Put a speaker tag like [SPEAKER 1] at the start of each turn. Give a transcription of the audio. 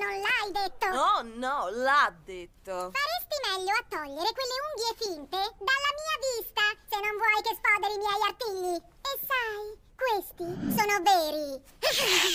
[SPEAKER 1] non l'hai detto! Oh no, l'ha detto!
[SPEAKER 2] Faresti meglio a togliere quelle unghie finte dalla mia vista, se non vuoi che sfoderi i miei artigli! E sai, questi sono veri!